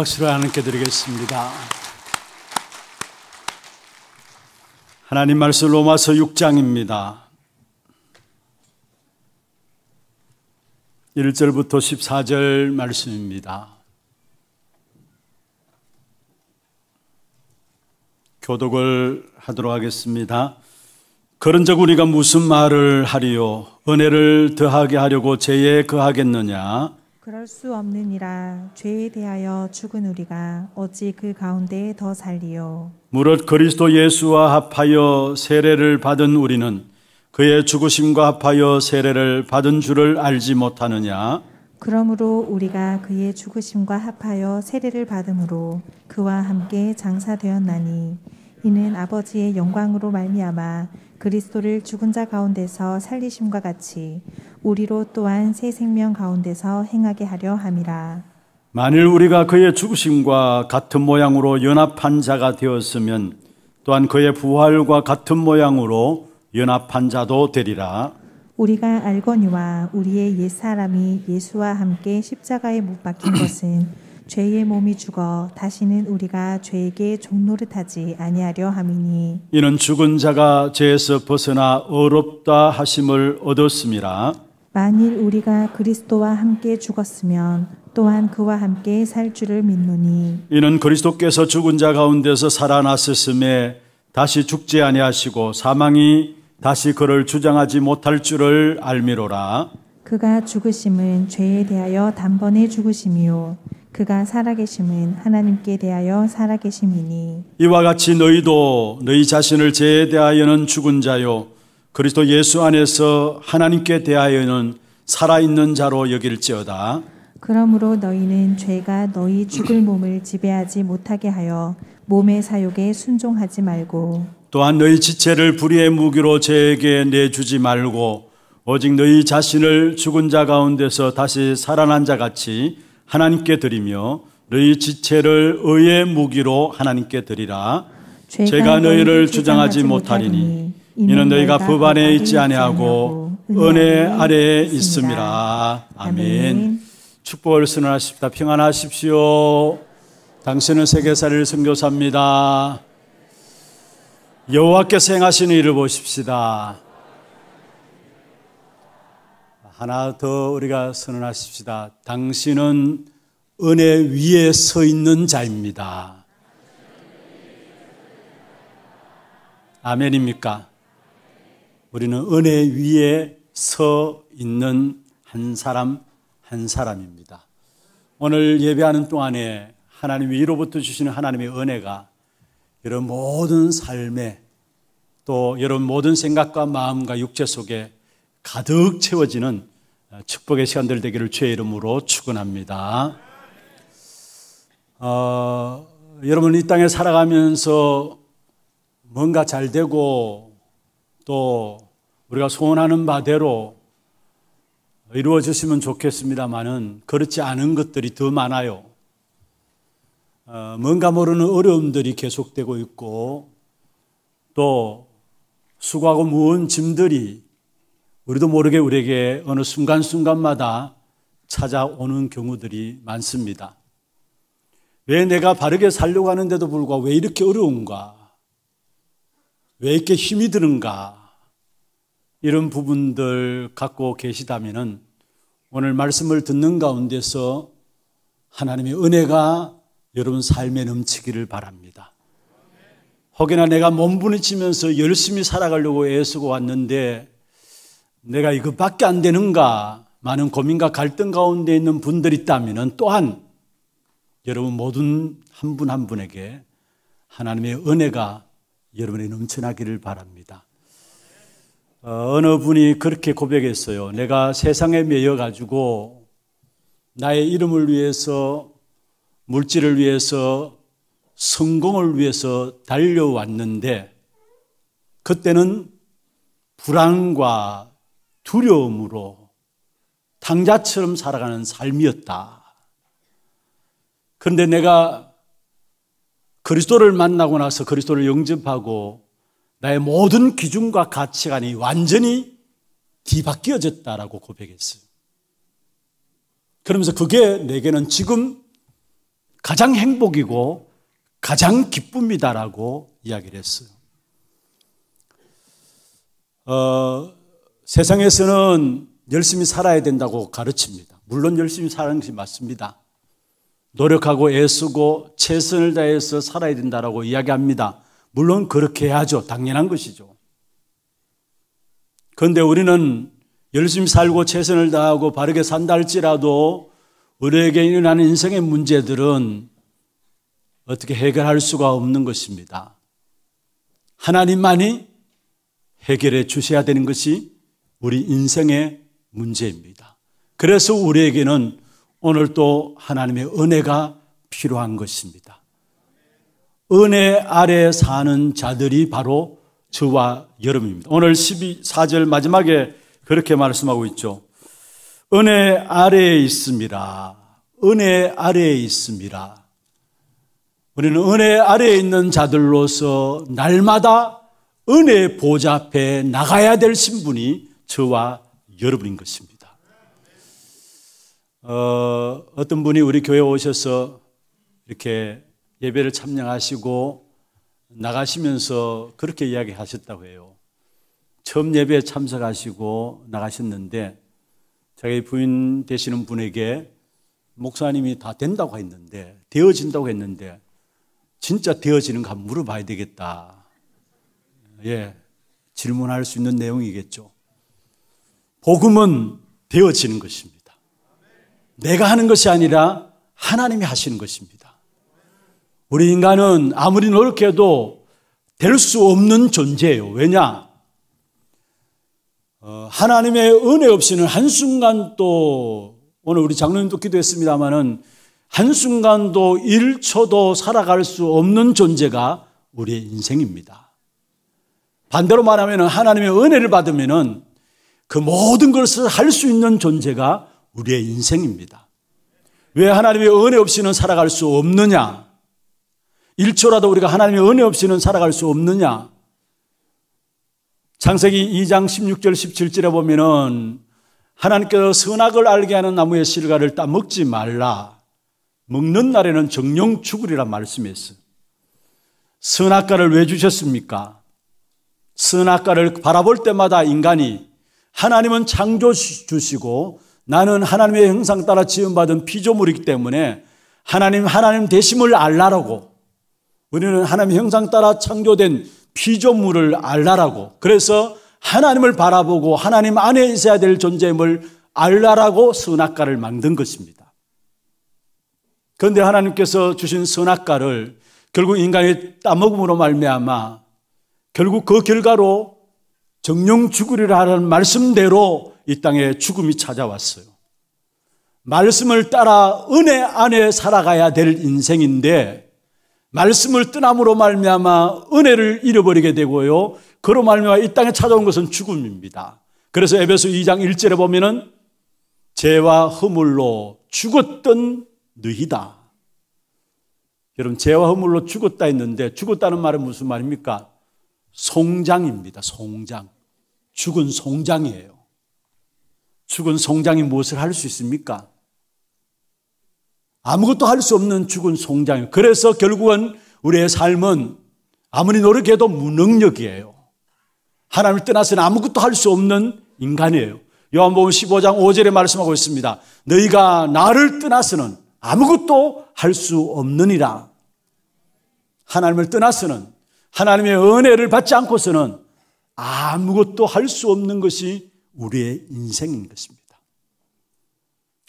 박수로 하나님께 드리겠습니다. 하나님 말씀 로마서 6장입니다. 1절부터 14절 말씀입니다. 교독을 하도록 하겠습니다. 그런즉 우리가 무슨 말을 하리요 은혜를 더하게 하려고 죄에 그하겠느냐 그럴 수 없느니라 죄에 대하여 죽은 우리가 어찌 그 가운데 에더 살리요 무릇 그리스도 예수와 합하여 세례를 받은 우리는 그의 죽으심과 합하여 세례를 받은 줄을 알지 못하느냐 그러므로 우리가 그의 죽으심과 합하여 세례를 받음으로 그와 함께 장사되었나니 이는 아버지의 영광으로 말미암아 그리스도를 죽은 자 가운데서 살리심과 같이 우리로 또한 새 생명 가운데서 행하게 하려 함이라. 만일 우리가 그의 죽으심과 같은 모양으로 연합한 자가 되었으면 또한 그의 부활과 같은 모양으로 연합한 자도 되리라. 우리가 알거니와 우리의 옛 사람이 예수와 함께 십자가에 못 박힌 것은 죄의 몸이 죽어 다시는 우리가 죄에게 종노릇하지 아니하려 함이니 이는 죽은 자가 죄에서 벗어나 어렵다 하심을 얻었습니다. 만일 우리가 그리스도와 함께 죽었으면 또한 그와 함께 살 줄을 믿노니 이는 그리스도께서 죽은 자 가운데서 살아났으심에 다시 죽지 아니하시고 사망이 다시 그를 주장하지 못할 줄을 알미로라 그가 죽으심은 죄에 대하여 단번에 죽으심이요 그가 살아계심은 하나님께 대하여 살아계심이니 이와 같이 너희도 너희 자신을 죄에 대하여는 죽은 자요 그리스도 예수 안에서 하나님께 대하여는 살아있는 자로 여길지어다. 그러므로 너희는 죄가 너희 죽을 몸을 지배하지 못하게 하여 몸의 사욕에 순종하지 말고 또한 너희 지체를 불의의 무기로 죄에게 내주지 말고 오직 너희 자신을 죽은 자 가운데서 다시 살아난 자 같이 하나님께 드리며 너희 지체를 의의 무기로 하나님께 드리라 죄가, 죄가 너희를 주장하지, 주장하지 못하리니 이는 너희가 법 안에 있지 아니하고 은혜 아래에 있습니다. 아멘. 축복을 선언하십니다 평안하십시오. 당신은 세계사를 선교사입니다. 여호와께서 행하시는 일을 보십시다. 하나 더 우리가 선언하십시다. 당신은 은혜 위에 서 있는 자입니다. 아멘입니까? 우리는 은혜 위에 서 있는 한 사람 한 사람입니다. 오늘 예배하는 동안에 하나님 위로부터 주시는 하나님의 은혜가 여러분 모든 삶에 또 여러분 모든 생각과 마음과 육체 속에 가득 채워지는 축복의 시간들 되기를 주의 이름으로 축원합니다. 어, 여러분 이 땅에 살아가면서 뭔가 잘 되고 또 우리가 소원하는 바대로 이루어졌으면 좋겠습니다만은 그렇지 않은 것들이 더 많아요. 어, 뭔가 모르는 어려움들이 계속되고 있고 또 수고하고 무언 짐들이 우리도 모르게 우리에게 어느 순간순간마다 찾아오는 경우들이 많습니다. 왜 내가 바르게 살려고 하는데도 불구하고 왜 이렇게 어려운가? 왜 이렇게 힘이 드는가 이런 부분들 갖고 계시다면 오늘 말씀을 듣는 가운데서 하나님의 은혜가 여러분 삶에 넘치기를 바랍니다. 혹여나 내가 몸부림치면서 열심히 살아가려고 애쓰고 왔는데 내가 이것밖에 안 되는가 많은 고민과 갈등 가운데 있는 분들 있다면 또한 여러분 모든 한 분한 한 분에게 하나님의 은혜가 여러분이 넘쳐나기를 바랍니다. 어, 어느 분이 그렇게 고백했어요. 내가 세상에 매여 가지고 나의 이름을 위해서 물질을 위해서 성공을 위해서 달려왔는데 그때는 불안과 두려움으로 당자처럼 살아가는 삶이었다. 그런데 내가 그리스도를 만나고 나서 그리스도를 영접하고 나의 모든 기준과 가치관이 완전히 뒤바뀌어졌다라고 고백했어요. 그러면서 그게 내게는 지금 가장 행복이고 가장 기쁨이다라고 이야기를 했어요. 어, 세상에서는 열심히 살아야 된다고 가르칩니다. 물론 열심히 사는 것이 맞습니다. 노력하고 애쓰고 최선을 다해서 살아야 된다라고 이야기합니다. 물론 그렇게 해야죠. 당연한 것이죠. 그런데 우리는 열심히 살고 최선을 다하고 바르게 산다 할지라도 우리에게 일어나는 인생의 문제들은 어떻게 해결할 수가 없는 것입니다. 하나님만이 해결해 주셔야 되는 것이 우리 인생의 문제입니다. 그래서 우리에게는 오늘 또 하나님의 은혜가 필요한 것입니다. 은혜 아래 사는 자들이 바로 저와 여러분입니다. 오늘 14절 마지막에 그렇게 말씀하고 있죠. 은혜 아래에 있습니다. 은혜 아래에 있습니다. 우리는 은혜 아래에 있는 자들로서 날마다 은혜 보좌 앞에 나가야 될 신분이 저와 여러분인 것입니다. 어, 어떤 분이 우리 교회 에 오셔서 이렇게 예배를 참여하시고 나가시면서 그렇게 이야기하셨다고 해요. 처음 예배에 참석하시고 나가셨는데 자기 부인 되시는 분에게 목사님이 다 된다고 했는데 되어진다고 했는데 진짜 되어지는가 물어봐야 되겠다. 예, 질문할 수 있는 내용이겠죠. 복음은 되어지는 것입니다. 내가 하는 것이 아니라 하나님이 하시는 것입니다. 우리 인간은 아무리 노력해도 될 수 없는 존재예요. 왜냐? 어, 하나님의 은혜 없이는 한순간도 오늘 우리 장로님도 기도했습니다마는 한순간도 1초도 살아갈 수 없는 존재가 우리의 인생입니다. 반대로 말하면 하나님의 은혜를 받으면 그 모든 것을 할 수 있는 존재가 우리의 인생입니다. 왜 하나님의 은혜 없이는 살아갈 수 없느냐? 1초라도 우리가 하나님의 은혜 없이는 살아갈 수 없느냐? 창세기 2장 16절 17절에 보면은 하나님께서 선악을 알게 하는 나무의 실과를 따 먹지 말라. 먹는 날에는 정령 죽으리라 말씀했어. 선악과를 왜 주셨습니까? 선악과를 바라볼 때마다 인간이 하나님은 창조 주시고 나는 하나님의 형상 따라 지음받은 피조물이기 때문에 하나님, 하나님 대심을 알라라고 우리는 하나님 의 형상 따라 창조된 피조물을 알라라고 그래서 하나님을 바라보고 하나님 안에 있어야 될 존재임을 알라라고 선악과를 만든 것입니다. 그런데 하나님께서 주신 선악과를 결국 인간의 따먹음으로 말미암아 결국 그 결과로 정령 죽으리라 하는 말씀대로 이 땅에 죽음이 찾아왔어요. 말씀을 따라 은혜 안에 살아가야 될 인생인데 말씀을 떠남으로 말미암아 은혜를 잃어버리게 되고요. 그로 말미암아 이 땅에 찾아온 것은 죽음입니다. 그래서 에베소 2장 1절에 보면은 죄와 허물로 죽었던 너희다. 여러분 죄와 허물로 죽었다 했는데 죽었다는 말은 무슨 말입니까? 송장입니다. 송장. 죽은 송장이에요. 죽은 송장이 무엇을 할 수 있습니까? 아무것도 할 수 없는 죽은 송장이 그래서 결국은 우리의 삶은 아무리 노력해도 무능력이에요. 하나님을 떠나서는 아무것도 할 수 없는 인간이에요. 요한복음 15장 5절에 말씀하고 있습니다. 너희가 나를 떠나서는 아무것도 할 수 없느니라. 하나님을 떠나서는 하나님의 은혜를 받지 않고서는 아무것도 할 수 없는 것이 우리의 인생인 것입니다.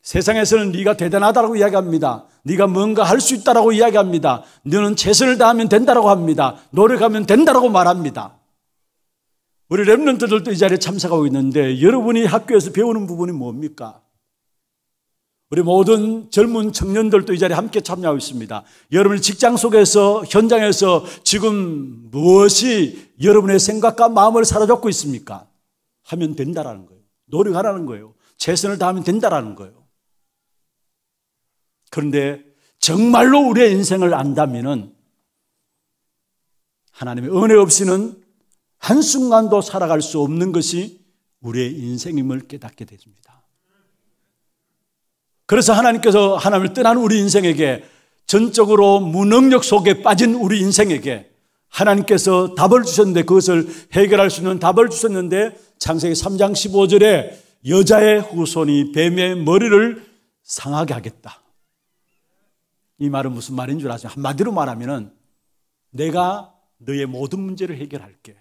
세상에서는 네가 대단하다고 이야기합니다. 네가 뭔가 할 수 있다라고 이야기합니다. 너는 최선을 다하면 된다라고 합니다. 노력하면 된다라고 말합니다. 우리 랩런트들도 이 자리에 참석하고 있는데 여러분이 학교에서 배우는 부분이 뭡니까? 우리 모든 젊은 청년들도 이 자리에 함께 참여하고 있습니다. 여러분 직장 속에서, 현장에서 지금 무엇이 여러분의 생각과 마음을 사로잡고 있습니까? 하면 된다라는 거예요. 노력하라는 거예요. 최선을 다하면 된다라는 거예요. 그런데 정말로 우리의 인생을 안다면은 하나님의 은혜 없이는 한순간도 살아갈 수 없는 것이 우리의 인생임을 깨닫게 됩니다. 그래서 하나님께서 하나님을 떠난 우리 인생에게 전적으로 무능력 속에 빠진 우리 인생에게 하나님께서 답을 주셨는데 그것을 해결할 수 있는 답을 주셨는데 창세기 3장 15절에 여자의 후손이 뱀의 머리를 상하게 하겠다. 이 말은 무슨 말인 줄 아세요? 한마디로 말하면은 내가 너의 모든 문제를 해결할게.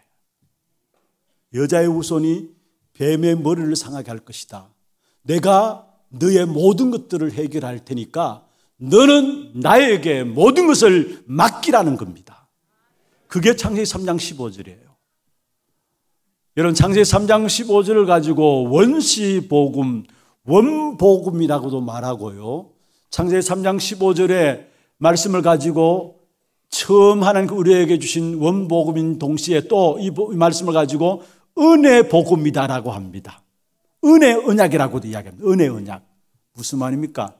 여자의 후손이 뱀의 머리를 상하게 할 것이다. 내가 너의 모든 것들을 해결할 테니까 너는 나에게 모든 것을 맡기라는 겁니다. 그게 창세기 3장 15절이에요. 이런 창세 3장 15절을 가지고 원시 복음, 원복음이라고도 말하고요. 창세 3장 15절에 말씀을 가지고 처음 하나님 그 우리에게 주신 원복음인 동시에 또 이 말씀을 가지고 은혜 복음이다라고 합니다. 은혜 은약이라고도 이야기합니다. 은혜 은약 무슨 말입니까?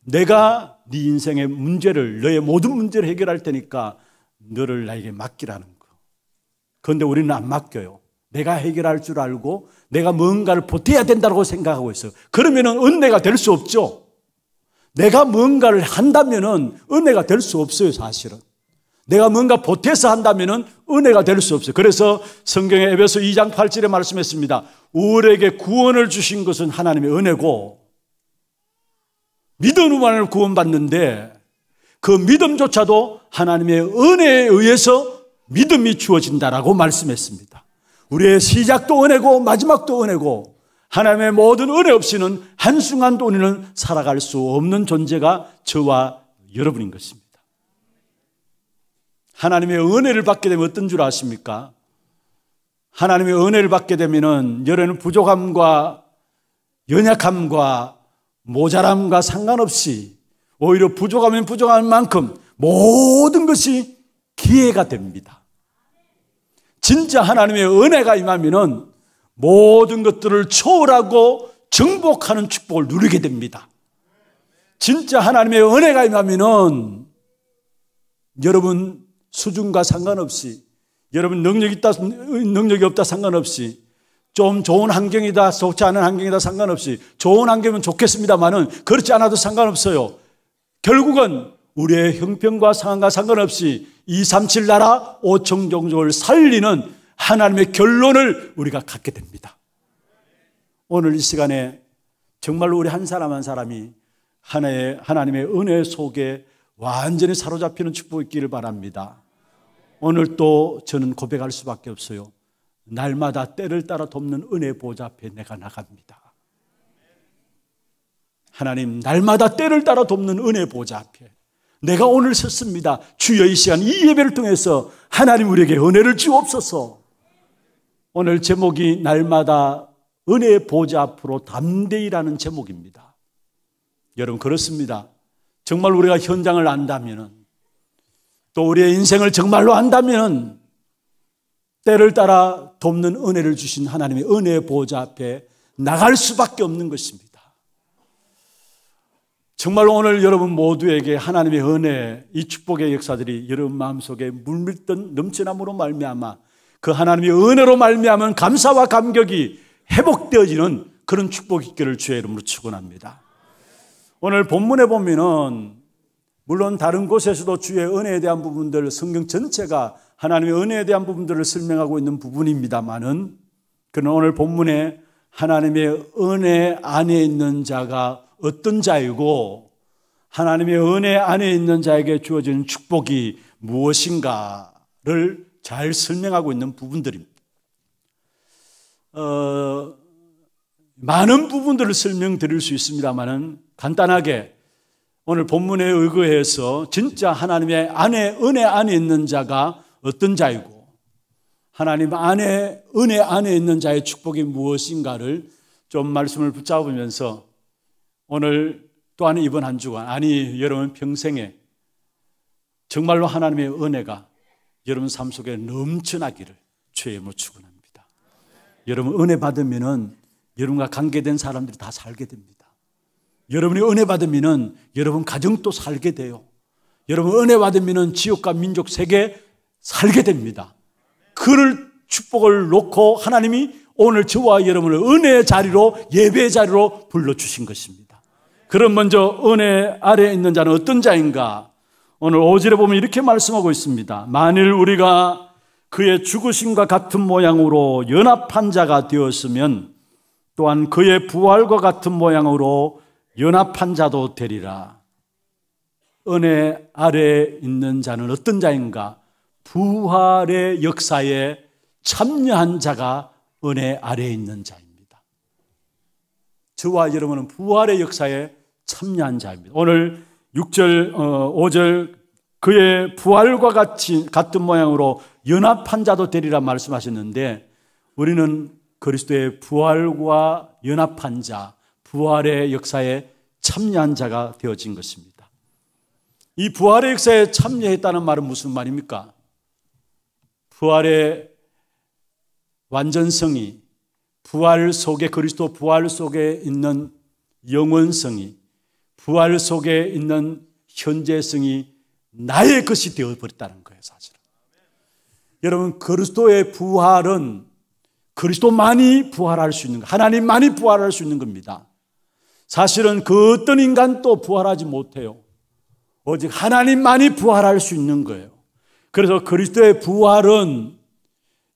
내가 네 인생의 문제를 너의 모든 문제를 해결할 테니까 너를 나에게 맡기라는 그런데 우리는 안 맡겨요. 내가 해결할 줄 알고 내가 뭔가를 보태야 된다고 생각하고 있어요. 그러면은 은혜가 될 수 없죠. 내가 뭔가를 한다면은 은혜가 될 수 없어요, 사실은. 내가 뭔가 보태서 한다면은 은혜가 될 수 없어요. 그래서 성경에 에베소 2장 8절에 말씀했습니다. 우울에게 구원을 주신 것은 하나님의 은혜고 믿음만을 구원받는데 그 믿음조차도 하나님의 은혜에 의해서 믿음이 주어진다라고 말씀했습니다. 우리의 시작도 은혜고 마지막도 은혜고 하나님의 모든 은혜 없이는 한순간도 우리는 살아갈 수 없는 존재가 저와 여러분인 것입니다. 하나님의 은혜를 받게 되면 어떤 줄 아십니까? 하나님의 은혜를 받게 되면은 여러분 부족함과 연약함과 모자람과 상관없이 오히려 부족하면 부족한 만큼 모든 것이 기회가 됩니다. 진짜 하나님의 은혜가 임하면은 모든 것들을 초월하고 정복하는 축복을 누리게 됩니다. 진짜 하나님의 은혜가 임하면은 여러분 수준과 상관없이 여러분 능력 있다 능력이 없다 상관없이 좀 좋은 환경이다 좋지 않은 환경이다 상관없이 좋은 환경은 좋겠습니다만은 그렇지 않아도 상관없어요. 결국은 우리의 형편과 상황과 상관없이 237 나라 5천 종족을 살리는 하나님의 결론을 우리가 갖게 됩니다. 오늘 이 시간에 정말로 우리 한 사람 한 사람이 하나의 하나님의 은혜 속에 완전히 사로잡히는 축복이 있기를 바랍니다. 오늘 또 저는 고백할 수밖에 없어요. 날마다 때를 따라 돕는 은혜 보좌 앞에 내가 나갑니다. 하나님, 날마다 때를 따라 돕는 은혜 보좌 앞에 내가 오늘 섰습니다. 주여 이 시간 이 예배를 통해서 하나님 우리에게 은혜를 주옵소서. 오늘 제목이 날마다 은혜 보좌 앞으로 담대히라는 제목입니다. 여러분 그렇습니다. 정말 우리가 현장을 안다면 또 우리의 인생을 정말로 안다면 때를 따라 돕는 은혜를 주신 하나님의 은혜 보좌 앞에 나갈 수밖에 없는 것입니다. 정말로 오늘 여러분 모두에게 하나님의 은혜, 이 축복의 역사들이 여러분 마음속에 물밀던 넘치나무로 말미암아 그 하나님의 은혜로 말미암은 감사와 감격이 회복되어지는 그런 축복 이 있기를 주의 이름으로 축원합니다. 오늘 본문에 보면은 물론 다른 곳에서도 주의 은혜에 대한 부분들 성경 전체가 하나님의 은혜에 대한 부분들을 설명하고 있는 부분입니다만은 그는 오늘 본문에 하나님의 은혜 안에 있는 자가 어떤 자이고 하나님의 은혜 안에 있는 자에게 주어지는 축복이 무엇인가를 잘 설명하고 있는 부분들입니다. 어, 많은 부분들을 설명드릴 수 있습니다만은 간단하게 오늘 본문에 의거해서 진짜 하나님의 안에 은혜 안에 있는 자가 어떤 자이고 하나님 안에 은혜 안에 있는 자의 축복이 무엇인가를 좀 말씀을 붙잡으면서 오늘 또한 이번 한 주간, 아니, 여러분 평생에 정말로 하나님의 은혜가 여러분 삶 속에 넘쳐나기를 죄의이으로 축원합니다. 여러분 은혜 받으면은 여러분과 관계된 사람들이 다 살게 됩니다. 여러분이 은혜 받으면은 여러분 가정도 살게 돼요. 여러분 은혜 받으면은 지역과 민족 세계 살게 됩니다. 그를 축복을 놓고 하나님이 오늘 저와 여러분을 은혜의 자리로 예배의 자리로 불러 주신 것입니다. 그럼 먼저 은혜 아래에 있는 자는 어떤 자인가? 오늘 오절에 보면 이렇게 말씀하고 있습니다. 만일 우리가 그의 죽으심과 같은 모양으로 연합한 자가 되었으면 또한 그의 부활과 같은 모양으로 연합한 자도 되리라. 은혜 아래에 있는 자는 어떤 자인가? 부활의 역사에 참여한 자가 은혜 아래에 있는 자입니다. 저와 여러분은 부활의 역사에 참여한 자입니다. 오늘 6절, 어, 5절 그의 부활과 같이, 같은 모양으로 연합한 자도 되리라 말씀하셨는데 우리는 그리스도의 부활과 연합한 자, 부활의 역사에 참여한 자가 되어진 것입니다. 이 부활의 역사에 참여했다는 말은 무슨 말입니까? 부활의 완전성이 부활 속에 그리스도 부활 속에 있는 영원성이 부활 속에 있는 현재성이 나의 것이 되어버렸다는 거예요, 사실은. 여러분, 그리스도의 부활은 그리스도만이 부활할 수 있는 하나님만이 부활할 수 있는 겁니다. 사실은 그 어떤 인간도 부활하지 못해요. 오직 하나님만이 부활할 수 있는 거예요. 그래서 그리스도의 부활은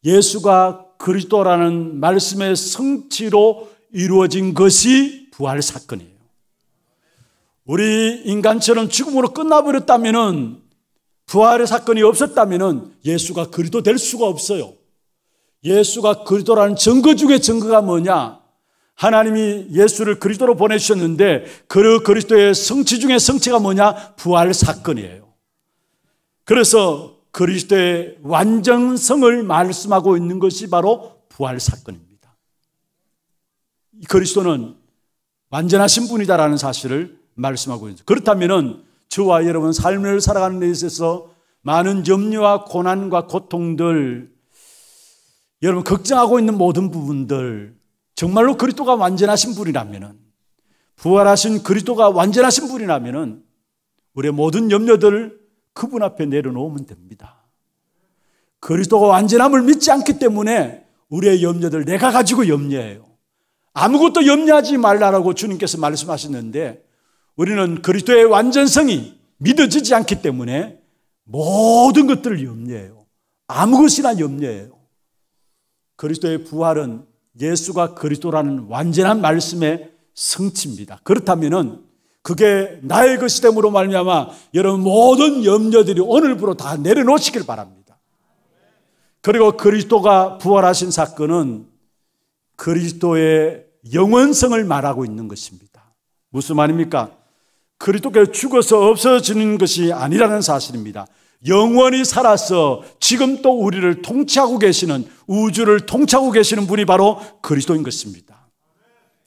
예수가 그리스도라는 말씀의 성취로 이루어진 것이 부활 사건이에요. 우리 인간처럼 죽음으로 끝나버렸다면 부활의 사건이 없었다면 예수가 그리스도 될 수가 없어요. 예수가 그리도라는 증거 중에 증거가 뭐냐? 하나님이 예수를 그리스도로 보내셨는데 그 그리스도의 성취 중에 성취가 뭐냐? 부활 사건이에요. 그래서 그리스도의 완전성을 말씀하고 있는 것이 바로 부활 사건입니다. 그리스도는 완전하신 분이다라는 사실을 말씀하고 있습니다. 그렇다면 저와 여러분 삶을 살아가는 데 있어서 많은 염려와 고난과 고통들 여러분 걱정하고 있는 모든 부분들 정말로 그리스도가 완전하신 분이라면은 부활하신 그리스도가 완전하신 분이라면은 우리의 모든 염려들 그분 앞에 내려놓으면 됩니다. 그리스도가 완전함을 믿지 않기 때문에 우리의 염려들 내가 가지고 염려해요. 아무것도 염려하지 말라라고 주님께서 말씀하셨는데 우리는 그리스도의 완전성이 믿어지지 않기 때문에 모든 것들을 염려해요. 아무 것이나 염려해요. 그리스도의 부활은 예수가 그리스도라는 완전한 말씀의 성취입니다. 그렇다면은 그게 나의 것이 됨으로 말미암아 여러분 모든 염려들이 오늘부로 다 내려놓으시길 바랍니다. 그리고 그리스도가 부활하신 사건은 그리스도의 영원성을 말하고 있는 것입니다. 무슨 말입니까? 그리스도께서 죽어서 없어지는 것이 아니라는 사실입니다. 영원히 살아서 지금 또 우리를 통치하고 계시는 우주를 통치하고 계시는 분이 바로 그리스도인 것입니다.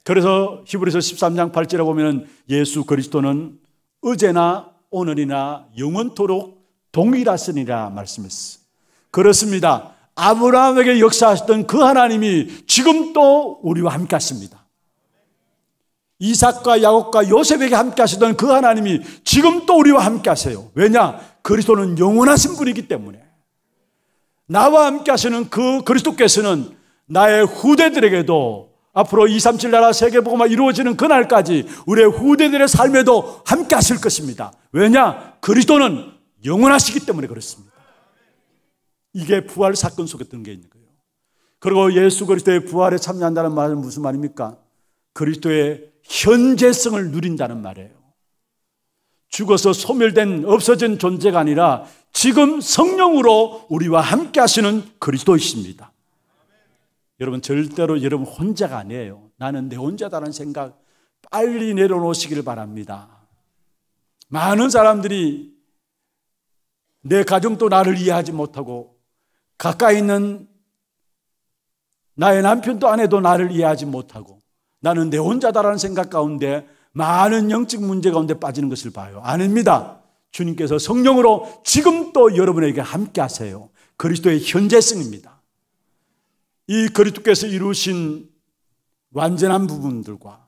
그래서 히브리서 13장 8절에 보면 예수 그리스도는 어제나 오늘이나 영원토록 동일하시니라 말씀했어. 그렇습니다. 아브라함에게 역사하셨던 그 하나님이 지금 또 우리와 함께 하십니다. 이삭과 야곱과 요셉에게 함께 하시던 그 하나님이 지금 또 우리와 함께 하세요. 왜냐? 그리스도는 영원하신 분이기 때문에. 나와 함께 하시는 그 그리스도께서는 나의 후대들에게도 앞으로 237 나라 세계보고마 이루어지는 그날까지 우리의 후대들의 삶에도 함께 하실 것입니다. 왜냐? 그리스도는 영원하시기 때문에 그렇습니다. 이게 부활 사건 속에 든 게 있는 거예요. 그리고 예수 그리스도의 부활에 참여한다는 말은 무슨 말입니까? 그리스도의 현재성을 누린다는 말이에요. 죽어서 소멸된 없어진 존재가 아니라 지금 성령으로 우리와 함께 하시는 그리스도이십니다. 여러분 절대로 여러분 혼자가 아니에요. 나는 내 혼자다라는 생각 빨리 내려놓으시길 바랍니다. 많은 사람들이 내 가정도 나를 이해하지 못하고 가까이 있는 나의 남편도 아내도 나를 이해하지 못하고 나는 내 혼자다라는 생각 가운데 많은 영적 문제 가운데 빠지는 것을 봐요. 아닙니다. 주님께서 성령으로 지금도 여러분에게 함께 하세요. 그리스도의 현재성입니다. 이 그리스도께서 이루신 완전한 부분들과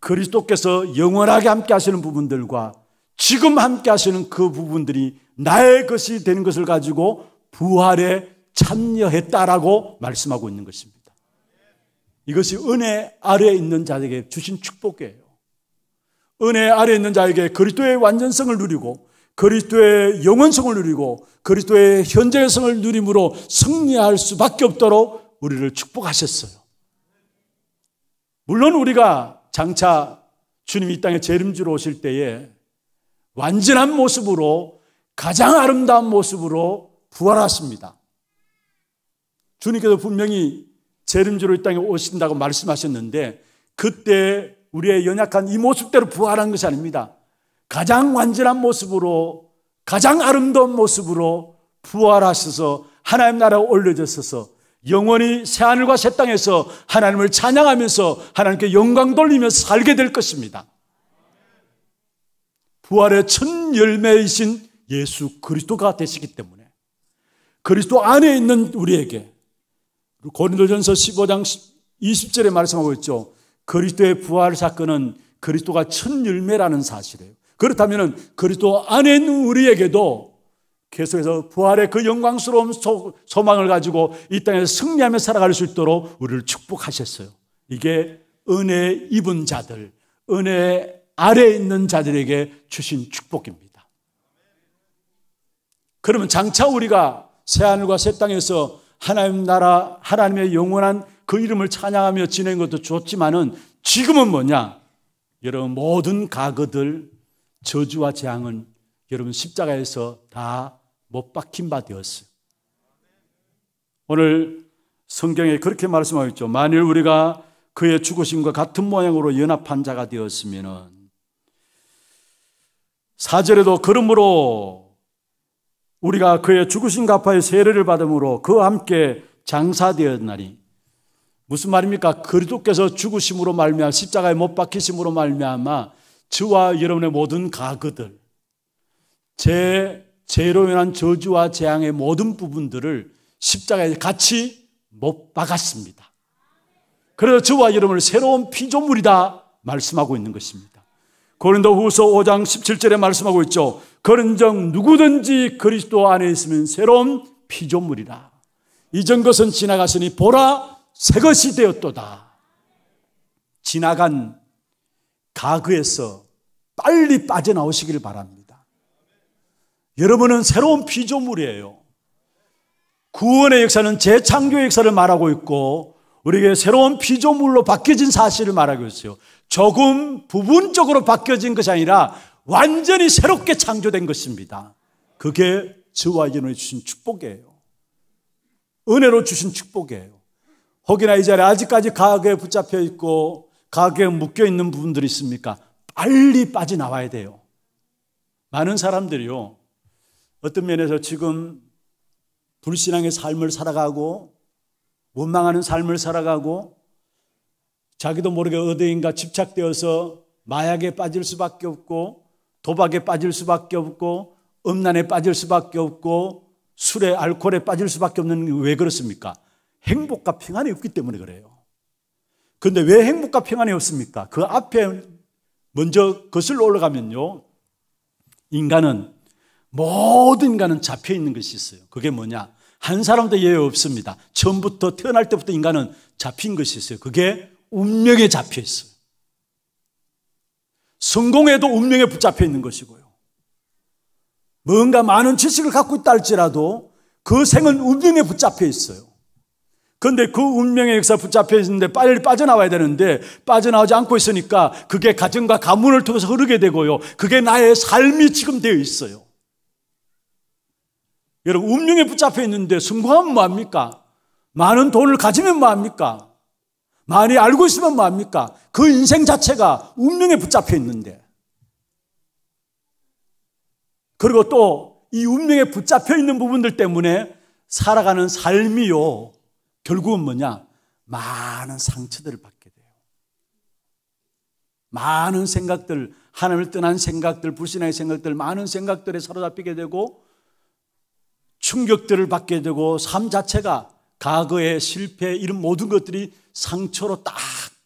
그리스도께서 영원하게 함께 하시는 부분들과 지금 함께 하시는 그 부분들이 나의 것이 되는 것을 가지고 부활에 참여했다라고 말씀하고 있는 것입니다. 이것이 은혜 아래에 있는 자에게 주신 축복이에요. 은혜 아래에 있는 자에게 그리스도의 완전성을 누리고 그리스도의 영원성을 누리고 그리스도의 현재성을 누림으로 승리할 수밖에 없도록 우리를 축복하셨어요. 물론 우리가 장차 주님이 땅에 재림주로 오실 때에 완전한 모습으로 가장 아름다운 모습으로 부활하십니다. 주님께서 분명히 재림주를 땅에 오신다고 말씀하셨는데 그때 우리의 연약한 이 모습대로 부활한 것이 아닙니다. 가장 완전한 모습으로 가장 아름다운 모습으로 부활하셔서 하나님 나라에 올려졌어서 영원히 새하늘과 새 땅에서 하나님을 찬양하면서 하나님께 영광 돌리며 살게 될 것입니다. 부활의 첫 열매이신 예수 그리스도가 되시기 때문에 그리스도 안에 있는 우리에게 고린도전서 15장 20절에 말씀하고 있죠. 그리스도의 부활 사건은 그리스도가 첫 열매라는 사실이에요. 그렇다면 그리스도 안에 있는 우리에게도 계속해서 부활의 그 영광스러운 소, 망을 가지고 이 땅에서 승리하며 살아갈 수 있도록 우리를 축복하셨어요. 이게 은혜 입은 자들, 은혜 아래 있는 자들에게 주신 축복입니다. 그러면 장차 우리가 새하늘과 새 땅에서 하나님 나라, 하나님의 영원한 그 이름을 찬양하며 지낸 것도 좋지만은 지금은 뭐냐? 여러분 모든 가거들 저주와 재앙은 여러분 십자가에서 다 못 박힌 바 되었어요. 오늘 성경에 그렇게 말씀하고 있죠. 만일 우리가 그의 죽으심과 같은 모양으로 연합한 자가 되었으면은 사절에도 그러므로 우리가 그의 죽으신 가파의 세례를 받음으로 그와 함께 장사되었나니 무슨 말입니까? 그리도께서 죽으심으로 말미암아 십자가에 못 박히심으로 말미암아 저와 여러분의 모든 가그들 제 죄로 인한 저주와 재앙의 모든 부분들을 십자가에 같이 못 박았습니다. 그래서 저와 여러분을 새로운 피조물이다 말씀하고 있는 것입니다. 고린도 후서 5장 17절에 말씀하고 있죠. 그런 정 누구든지 그리스도 안에 있으면 새로운 피조물이라. 이전 것은 지나갔으니 보라 새것이 되었도다. 지나간 가그에서 빨리 빠져나오시길 바랍니다. 여러분은 새로운 피조물이에요. 구원의 역사는 재창조 역사를 말하고 있고 우리에게 새로운 피조물로 바뀌어진 사실을 말하고 있어요. 조금 부분적으로 바뀌어진 것이 아니라 완전히 새롭게 창조된 것입니다. 그게 저와 여러분이 주신 축복이에요. 은혜로 주신 축복이에요. 혹이나 이 자리에 아직까지 가게에 붙잡혀 있고 가게에 묶여 있는 부분들이 있습니까? 빨리 빠져나와야 돼요. 많은 사람들이요. 어떤 면에서 지금 불신앙의 삶을 살아가고 원망하는 삶을 살아가고 자기도 모르게 어디인가 집착되어서 마약에 빠질 수밖에 없고 도박에 빠질 수밖에 없고 음란에 빠질 수밖에 없고 술에 알코올에 빠질 수밖에 없는 게 왜 그렇습니까? 행복과 평안이 없기 때문에 그래요. 그런데 왜 행복과 평안이 없습니까? 그 앞에 먼저 거슬러 올라가면요. 인간은 모든 인간은 잡혀 있는 것이 있어요. 그게 뭐냐? 한 사람도 예외 없습니다. 처음부터 태어날 때부터 인간은 잡힌 것이 있어요. 그게 운명에 잡혀 있어요. 성공에도 운명에 붙잡혀 있는 것이고요. 뭔가 많은 지식을 갖고 있다 할지라도 그 생은 운명에 붙잡혀 있어요. 그런데 그 운명의 역사 붙잡혀 있는데 빨리 빠져나와야 되는데 빠져나오지 않고 있으니까 그게 가정과 가문을 통해서 흐르게 되고요. 그게 나의 삶이 지금 되어 있어요. 여러분, 운명에 붙잡혀 있는데 성공하면 뭐합니까? 많은 돈을 가지면 뭐합니까? 많이 알고 있으면 뭐합니까? 그 인생 자체가 운명에 붙잡혀 있는데. 그리고 또 이 운명에 붙잡혀 있는 부분들 때문에 살아가는 삶이요. 결국은 뭐냐? 많은 상처들을 받게 돼요. 많은 생각들, 하나님을 떠난 생각들, 불신의 생각들, 많은 생각들에 사로잡히게 되고 충격들을 받게 되고 삶 자체가 과거의 실패, 이런 모든 것들이 상처로 딱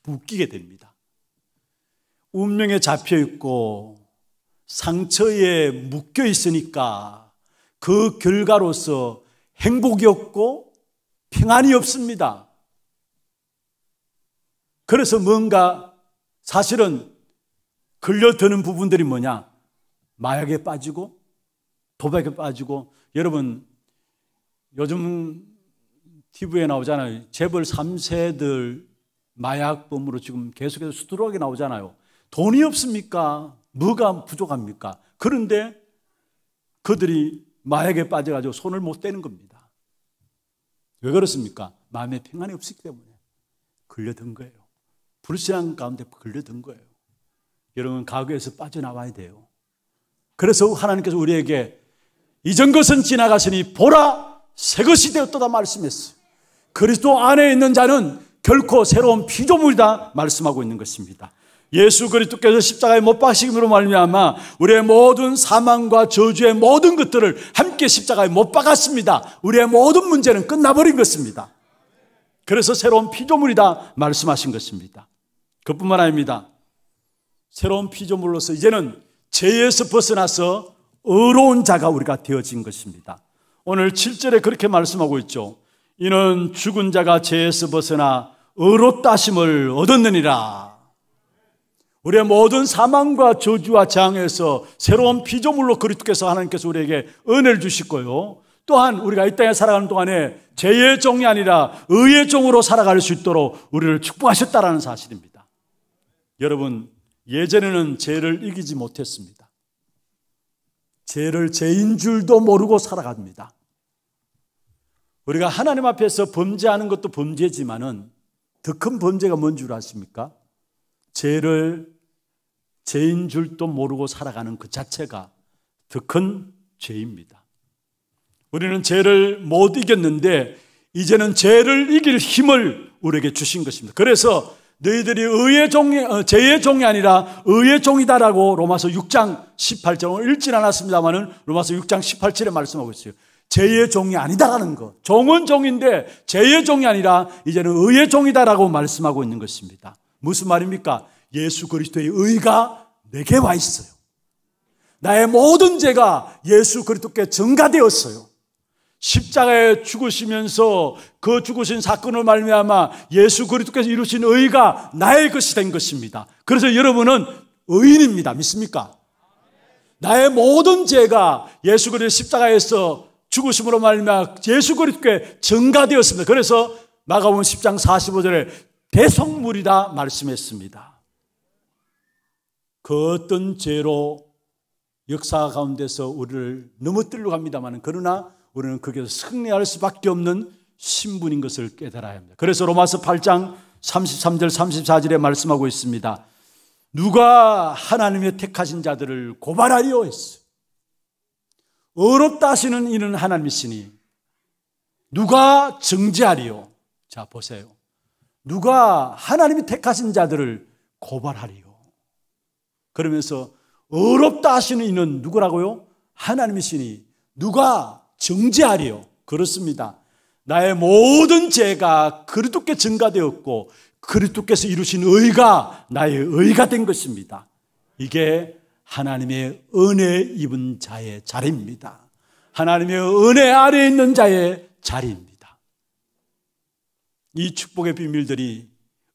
묶이게 됩니다. 운명에 잡혀 있고 상처에 묶여 있으니까 그 결과로서 행복이 없고 평안이 없습니다. 그래서 뭔가 사실은 걸려드는 부분들이 뭐냐? 마약에 빠지고 도박에 빠지고 여러분 요즘 TV에 나오잖아요. 재벌 3세들 마약범으로 지금 계속해서 수두룩하게 나오잖아요. 돈이 없습니까? 뭐가 부족합니까? 그런데 그들이 마약에 빠져가지고 손을 못 대는 겁니다. 왜 그렇습니까? 마음의 평안이 없기 었 때문에 걸려든 거예요. 불신앙 가운데 걸려든 거예요. 여러분, 가구에서 빠져나와야 돼요. 그래서 하나님께서 우리에게 이전 것은 지나가시니 보라 새 것이 되었다 말씀했어요. 그리스도 안에 있는 자는 결코 새로운 피조물이다 말씀하고 있는 것입니다. 예수 그리스도께서 십자가에 못박심으로 말미암아 우리의 모든 사망과 저주의 모든 것들을 함께 십자가에 못 박았습니다. 우리의 모든 문제는 끝나버린 것입니다. 그래서 새로운 피조물이다 말씀하신 것입니다. 그뿐만 아닙니다. 새로운 피조물로서 이제는 죄에서 벗어나서 의로운 자가 우리가 되어진 것입니다. 오늘 7절에 그렇게 말씀하고 있죠. 이는 죽은 자가 죄에서 벗어나 의롭다심을 얻었느니라. 우리의 모든 사망과 저주와 장에서 새로운 피조물로 그리스도께서 하나님께서 우리에게 은혜를 주시고요. 또한 우리가 이 땅에 살아가는 동안에 죄의 종이 아니라 의의 종으로 살아갈 수 있도록 우리를 축복하셨다라는 사실입니다. 여러분, 예전에는 죄를 이기지 못했습니다. 죄를 죄인 줄도 모르고 살아갑니다. 우리가 하나님 앞에서 범죄하는 것도 범죄지만은 더 큰 범죄가 뭔 줄 아십니까? 죄를 죄인 줄도 모르고 살아가는 그 자체가 더 큰 죄입니다. 우리는 죄를 못 이겼는데 이제는 죄를 이길 힘을 우리에게 주신 것입니다. 그래서 너희들이 의의 종이, 어, 죄의 종이 아니라 의의 종이다라고 로마서 6장 1 8절 읽진 않았습니다만은 로마서 6장 18절에 말씀하고 있어요. 죄의 종이 아니다라는 것. 종은 종인데 죄의 종이 아니라 이제는 의의 종이다라고 말씀하고 있는 것입니다. 무슨 말입니까? 예수 그리스도의 의가 내게 와 있어요. 나의 모든 죄가 예수 그리스도께 전가되었어요. 십자가에 죽으시면서 그 죽으신 사건을 말미암아 예수 그리스도께서 이루신 의가 나의 것이 된 것입니다. 그래서 여러분은 의인입니다. 믿습니까? 나의 모든 죄가 예수 그리스도 십자가에서 죽으심으로 말미암아 예수 그리스도께 전가되었습니다. 그래서 마가복음 10장 45절에 대성물이다 말씀했습니다. 그 어떤 죄로 역사 가운데서 우리를 넘어뜨리려 합니다만 그러나 우리는 거기서 승리할 수밖에 없는 신분인 것을 깨달아야 합니다. 그래서 로마서 8장 33절 34절에 말씀하고 있습니다. 누가 하나님의 택하신 자들을 고발하려 했어. 어렵다 하시는 이는 하나님이시니 누가 정죄하리요? 자 보세요. 누가 하나님이 택하신 자들을 고발하리요? 그러면서 어렵다 하시는 이는 누구라고요? 하나님이시니 누가 정죄하리요? 그렇습니다. 나의 모든 죄가 그리스도께 증가되었고 그리스도께서 이루신 의가 나의 의가 된 것입니다. 이게 하나님의 은혜 입은 자의 자리입니다. 하나님의 은혜 아래 있는 자의 자리입니다. 이 축복의 비밀들이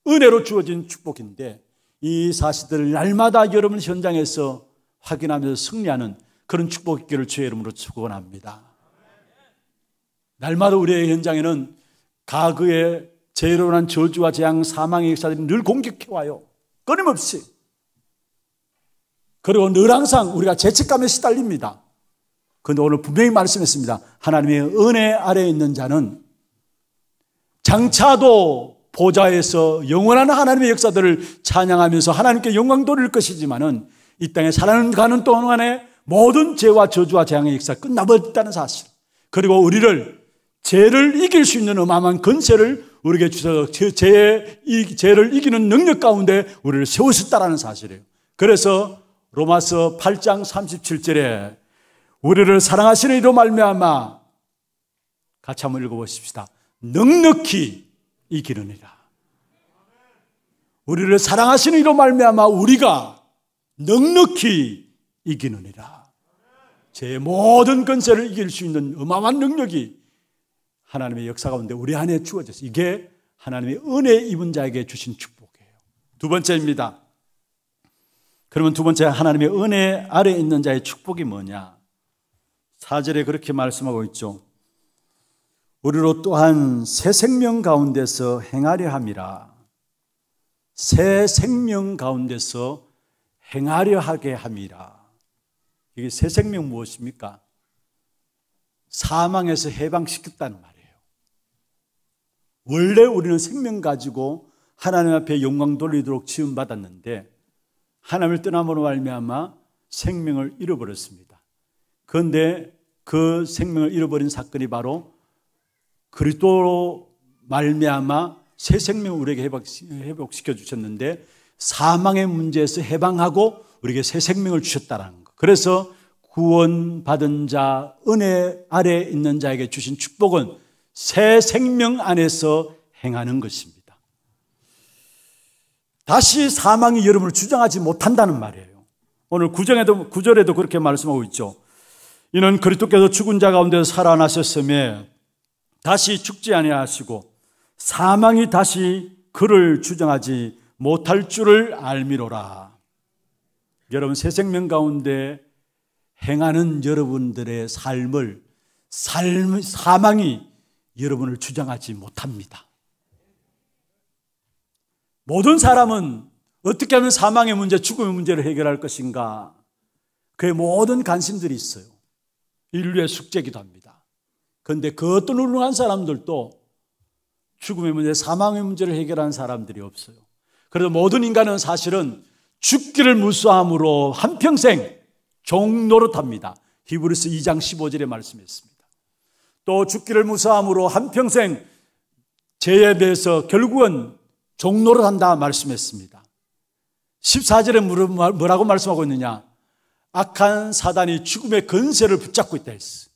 은혜로 주어진 축복인데 이 사실들을 날마다 여러분 현장에서 확인하면서 승리하는 그런 축복 있기를 주의 이름으로 축원합니다. 날마다 우리의 현장에는 과거의 재로난 저주와 재앙, 사망의 역사들이 늘 공격해와요. 끊임없이. 그리고 늘 항상 우리가 죄책감에 시달립니다. 그런데 오늘 분명히 말씀했습니다. 하나님의 은혜 아래 있는 자는 장차도 보좌에서 영원한 하나님의 역사들을 찬양하면서 하나님께 영광 돌릴 것이지만은 이 땅에 살아가는 동안에 모든 죄와 저주와 재앙의 역사 끝나버렸다는 사실. 그리고 우리를 죄를 이길 수 있는 어마어마한 건세를 우리에게 주셔서 죄, 죄를 이기는 능력 가운데 우리를 세우셨다라는 사실이에요. 그래서 로마서 8장 37절에 우리를 사랑하시는 이로 말미암아 같이 한번 읽어보십시다. 넉넉히 이기느니라. 우리를 사랑하시는 이로 말미암아 우리가 넉넉히 이기느니라. 제 모든 근세를 이길 수 있는 어마어마한 능력이 하나님의 역사 가운데 우리 안에 주어졌어요. 이게 하나님의 은혜 입은 자에게 주신 축복이에요. 두 번째입니다. 그러면 두 번째 하나님의 은혜 아래 있는 자의 축복이 뭐냐? 4절에 그렇게 말씀하고 있죠. 우리로 또한 새 생명 가운데서 행하려 함이라. 새 생명 가운데서 행하려 하게 함이라. 이게 새 생명 무엇입니까? 사망에서 해방시켰다는 말이에요. 원래 우리는 생명 가지고 하나님 앞에 영광 돌리도록 지음받았는데 하나님을 떠남으로 말미암아 생명을 잃어버렸습니다. 그런데 그 생명을 잃어버린 사건이 바로 그리스도로 말미암아 새생명 우리에게 회복시켜 주셨는데 사망의 문제에서 해방하고 우리에게 새 생명을 주셨다라는 것. 그래서 구원받은 자, 은혜 아래 있는 자에게 주신 축복은 새 생명 안에서 행하는 것입니다. 다시 사망이 여러분을 주장하지 못한다는 말이에요. 오늘 구정에도, 구절에도 그렇게 말씀하고 있죠. 이는 그리스께서 죽은 자 가운데 살아나셨음에 다시 죽지 아니하시고 사망이 다시 그를 주장하지 못할 줄을 알미로라. 여러분 새 생명 가운데 행하는 여러분들의 삶을 삶, 사망이 여러분을 주장하지 못합니다. 모든 사람은 어떻게 하면 사망의 문제, 죽음의 문제를 해결할 것인가? 그의 모든 관심들이 있어요. 인류의 숙제기도 합니다. 그런데 그 어떤 훌륭한 사람들도 죽음의 문제, 사망의 문제를 해결한 사람들이 없어요. 그래서 모든 인간은 사실은 죽기를 무수함으로 한평생 종노릇합니다. 히브리스 2장 15절에 말씀했습니다. 또 죽기를 무수함으로 한평생 죄에 대해서 결국은 종로를 한다 말씀했습니다. 14절에 뭐라고 말씀하고 있느냐? 악한 사단이 죽음의 근세를 붙잡고 있다 했어.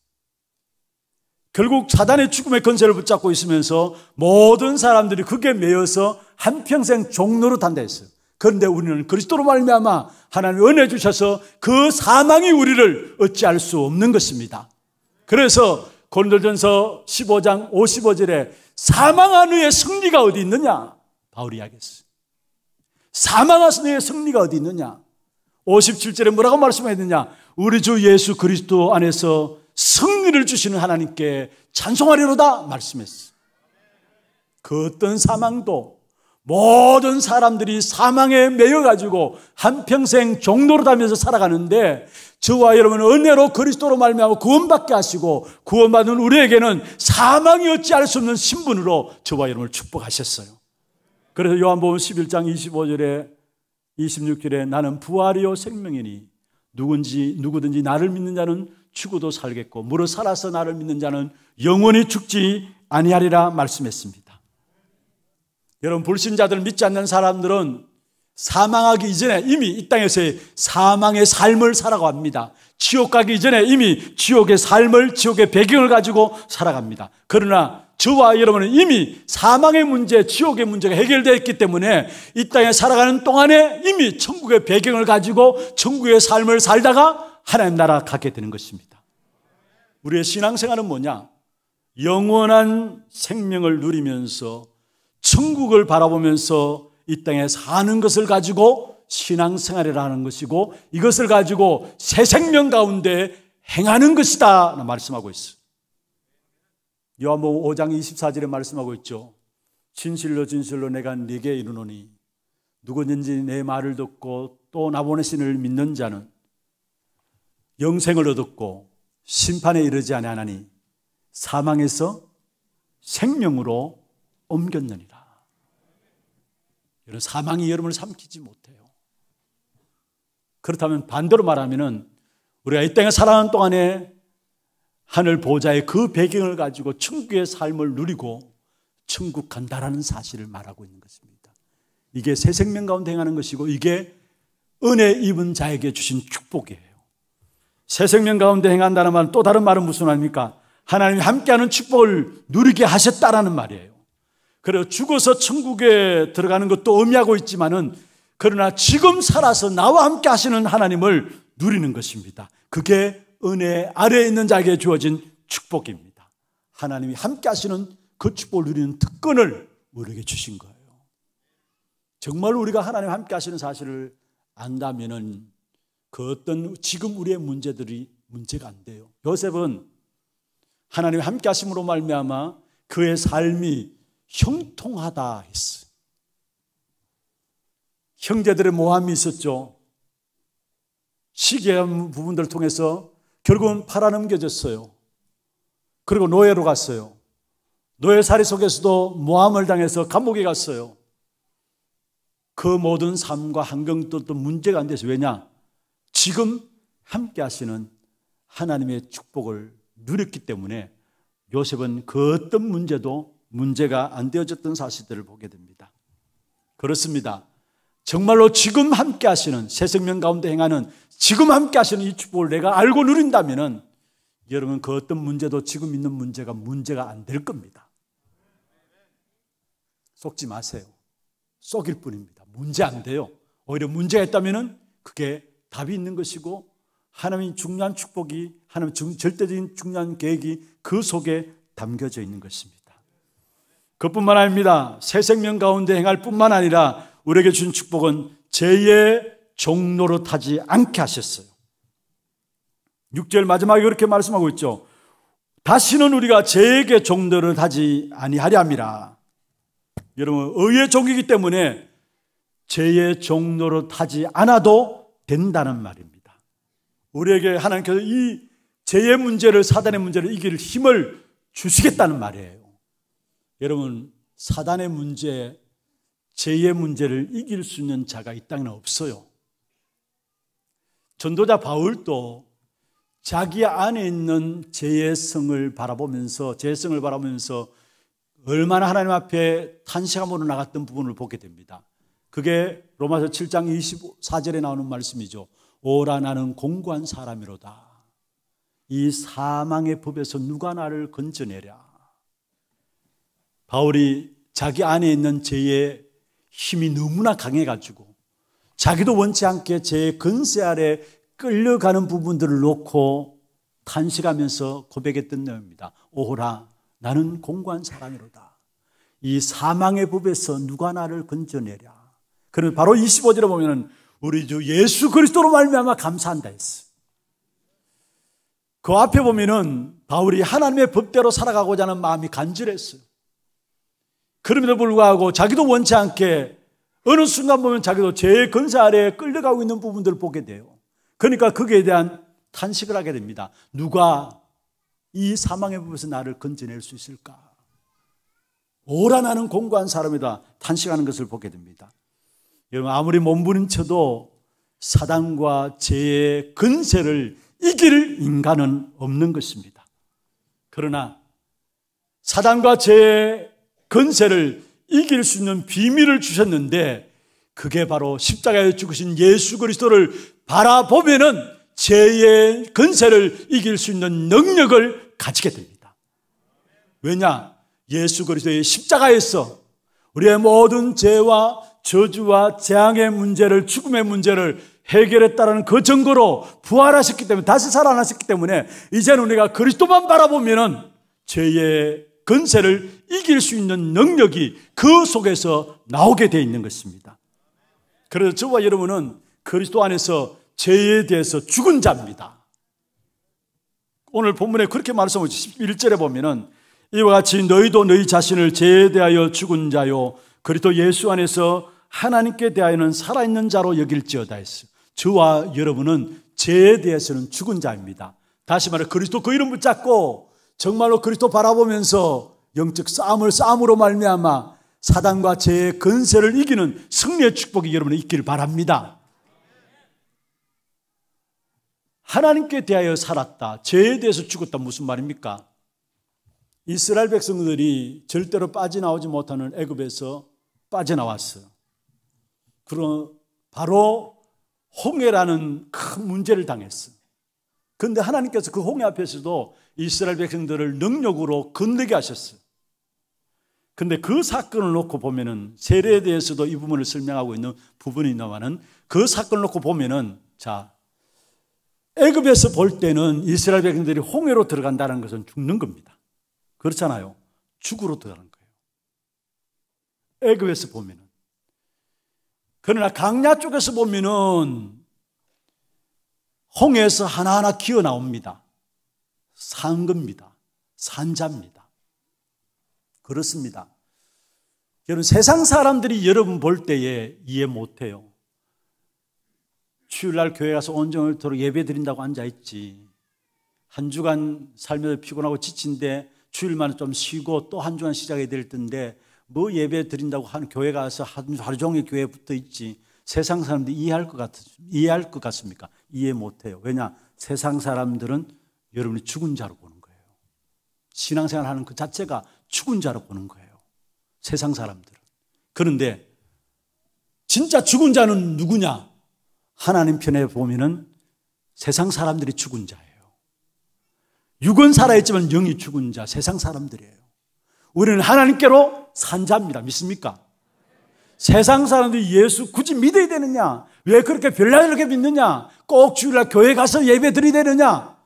결국 사단의 죽음의 근세를 붙잡고 있으면서 모든 사람들이 그게 매여서 한평생 종로를 단다 했어 그런데 우리는 그리스도로 말미암아 하나님 은혜 주셔서 그 사망이 우리를 어찌할 수 없는 것입니다. 그래서 고린도전서 15장 55절에 사망한 후에 승리가 어디 있느냐? 바울이 이야기했어요. 사망하신 의 승리가 어디 있느냐? 57절에 뭐라고 말씀했느냐? 우리 주 예수 그리스도 안에서 승리를 주시는 하나님께 찬송하리로다 말씀했어. 그 어떤 사망도 모든 사람들이 사망에 매여가지고 한평생 종로로 다면서 살아가는데 저와 여러분 은혜로 그리스도로 말미암아 구원받게 하시고 구원받은 우리에게는 사망이 어찌할 수 없는 신분으로 저와 여러분을 축복하셨어요. 그래서 요한복음 11장 25절에 26절에 나는 부활이요 생명이니 누군지 누구든지 나를 믿는 자는 죽어도 살겠고 무릇 살아서 나를 믿는 자는 영원히 죽지 아니하리라 말씀했습니다. 여러분 불신자들 믿지 않는 사람들은 사망하기 이전에 이미 이 땅에서의 사망의 삶을 살아갑니다. 지옥 가기 이전에 이미 지옥의 삶을 지옥의 배경을 가지고 살아갑니다. 그러나 저와 여러분은 이미 사망의 문제, 지옥의 문제가 해결되어 있기 때문에 이 땅에 살아가는 동안에 이미 천국의 배경을 가지고 천국의 삶을 살다가 하나님 나라 가게 되는 것입니다. 우리의 신앙생활은 뭐냐? 영원한 생명을 누리면서 천국을 바라보면서 이 땅에 사는 것을 가지고 신앙생활이라는 것이고 이것을 가지고 새 생명 가운데 행하는 것이다 말씀하고 있어요. 요한복음 5장 24절에 말씀하고 있죠. 진실로 진실로 내가 네게 이르노니 누구든지 내 말을 듣고 또나 보내신을 믿는 자는 영생을 얻었고 심판에 이르지 아니하나니 사망에서 생명으로 옮겼느니라. 여러분 사망이 여러분을 삼키지 못해요. 그렇다면 반대로 말하면은 우리가 이 땅에 살아가는 동안에 하늘 보좌의 그 배경을 가지고 천국의 삶을 누리고 천국 간다라는 사실을 말하고 있는 것입니다. 이게 새 생명 가운데 행하는 것이고 이게 은혜 입은 자에게 주신 축복이에요. 새 생명 가운데 행한다는 말은 또 다른 말은 무슨 말입니까? 하나님이 함께하는 축복을 누리게 하셨다라는 말이에요. 그래 죽어서 천국에 들어가는 것도 의미하고 있지만은 그러나 지금 살아서 나와 함께 하시는 하나님을 누리는 것입니다. 그게 은혜 아래에 있는 자에게 주어진 축복입니다. 하나님이 함께 하시는 그 축복을 누리는 특권을 우리에게 주신 거예요. 정말 우리가 하나님 함께 하시는 사실을 안다면은 그 어떤 지금 우리의 문제들이 문제가 안 돼요. 요셉은 하나님 함께 하심으로 말미암아 그의 삶이 형통하다 했어 형제들의 모함이 있었죠. 시기한 부분들을 통해서 결국은 팔아넘겨졌어요. 그리고 노예로 갔어요. 노예살이 속에서도 모함을 당해서 감옥에 갔어요. 그 모든 삶과 환경도또 문제가 안 돼서 왜냐? 지금 함께 하시는 하나님의 축복을 누렸기 때문에 요셉은 그 어떤 문제도 문제가 안 되어졌던 사실들을 보게 됩니다. 그렇습니다. 정말로 지금 함께 하시는 새 생명 가운데 행하는 지금 함께 하시는 이 축복을 내가 알고 누린다면은 여러분 그 어떤 문제도 지금 있는 문제가 문제가 안 될 겁니다. 속지 마세요. 속일 뿐입니다. 문제 안 돼요. 오히려 문제가 있다면은 그게 답이 있는 것이고 하나님의 중요한 축복이 하나님의 절대적인 중요한 계획이 그 속에 담겨져 있는 것입니다. 그뿐만 아닙니다. 새 생명 가운데 행할 뿐만 아니라 우리에게 준 축복은 제2의 종로로타지 않게 하셨어요. 6절 마지막에 그렇게 말씀하고 있죠. 다시는 우리가 죄에게 종노릇하지 아니하리 함이라. 여러분 의의 종이기 때문에 죄의 종노릇하지 않아도 된다는 말입니다. 우리에게 하나님께서 이 죄의 문제를 사단의 문제를 이길 힘을 주시겠다는 말이에요. 여러분 사단의 문제, 죄의 문제를 이길 수 있는 자가 이 땅에는 없어요. 전도자 바울도 자기 안에 있는 재해 성을 바라보면서 죄의 성을 바라보면서 얼마나 하나님 앞에 탄식함으로 나갔던 부분을 보게 됩니다. 그게 로마서 7장 24절에 나오는 말씀이죠. 오라 나는 공고한 사람이로다. 이 사망의 법에서 누가 나를 건져내랴. 바울이 자기 안에 있는 죄의 힘이 너무나 강해가지고 자기도 원치 않게 제 근세 아래 끌려가는 부분들을 놓고 탄식하면서 고백했던 내용입니다. 오호라, 나는 공고한 사람이로다. 이 사망의 법에서 누가 나를 건져내랴. 그러면 바로 25절에 보면은 우리 주 예수 그리스도로 말미암아 감사한다 했어. 그 앞에 보면은 바울이 하나님의 법대로 살아가고자 하는 마음이 간절했어요. 그럼에도 불구하고 자기도 원치 않게 어느 순간 보면 자기도 죄의 근세 아래에 끌려가고 있는 부분들을 보게 돼요. 그러니까 거기에 대한 탄식을 하게 됩니다. 누가 이 사망의 부 법에서 나를 건져낼 수 있을까? 오라 나는 공고한 사람이다. 탄식하는 것을 보게 됩니다. 여러분 아무리 몸부림쳐도 사단과 죄의 근세를 이길 인간은 없는 것입니다. 그러나 사단과 죄의 근세를 이길 수 있는 비밀을 주셨는데 그게 바로 십자가에 죽으신 예수 그리스도를 바라보면은 죄의 근세를 이길 수 있는 능력을 가지게 됩니다. 왜냐? 예수 그리스도의 십자가에서 우리의 모든 죄와 저주와 재앙의 문제를 죽음의 문제를 해결했다라는 그 증거로 부활하셨기 때문에 다시 살아나셨기 때문에 이제는 우리가 그리스도만 바라보면은 죄의 근세를 이길 수 있는 능력이 그 속에서 나오게 되어 있는 것입니다. 그래서 저와 여러분은 그리스도 안에서 죄에 대해서 죽은 자입니다. 오늘 본문에 그렇게 말씀하고 11절에 보면은 이와 같이 너희도 너희 자신을 죄에 대하여 죽은 자요 그리스도 예수 안에서 하나님께 대하여는 살아있는 자로 여길지어다 했어요. 저와 여러분은 죄에 대해서는 죽은 자입니다. 다시 말해 그리스도 그 이름 붙잡고 정말로 그리스도 바라보면서 영적 싸움을 싸움으로 말미암아 사단과 죄의 근세를 이기는 승리의 축복이 여러분에 있기를 바랍니다. 하나님께 대하여 살았다. 죄에 대해서 죽었다. 무슨 말입니까? 이스라엘 백성들이 절대로 빠져나오지 못하는 애굽에서 빠져나왔어요. 그러 바로 홍해라는 큰 문제를 당했어. 근데 하나님께서 그 홍해 앞에서도 이스라엘 백성들을 능력으로 건너게 하셨어요. 근데 그 사건을 놓고 보면은 세례에 대해서도 이 부분을 설명하고 있는 부분이 나와는 그 사건을 놓고 보면은 자 애굽에서 볼 때는 이스라엘 백성들이 홍해로 들어간다는 것은 죽는 겁니다. 그렇잖아요. 죽으로 들어가는 거예요. 애굽에서 보면은 그러나 강야 쪽에서 보면은 홍해에서 하나하나 기어 나옵니다. 산겁니다. 산자입니다. 그렇습니다. 여러분, 세상 사람들이 여러분 볼 때에 이해 못해요. 주일날 교회 가서 온종일 도록 예배 드린다고 앉아있지. 한 주간 살면서 피곤하고 지친데 주일만 좀 쉬고 또 한 주간 시작이 될 텐데 뭐 예배 드린다고 하 교회 가서 하루 종일 교회 붙어 있지. 세상 사람들이 이해할 것 같, 이해할 것 같습니까? 이해 못 해요. 왜냐? 세상 사람들은 여러분이 죽은 자로 보는 거예요. 신앙생활 하는 그 자체가 죽은 자로 보는 거예요. 세상 사람들은. 그런데 진짜 죽은 자는 누구냐? 하나님 편에 보면은 세상 사람들이 죽은 자예요. 육은 살아있지만 영이 죽은 자, 세상 사람들이에요. 우리는 하나님께로 산 자입니다. 믿습니까? 세상 사람들이 예수 굳이 믿어야 되느냐? 왜 그렇게 별나게 믿느냐? 꼭 주일날 교회 가서 예배 드려야 되느냐?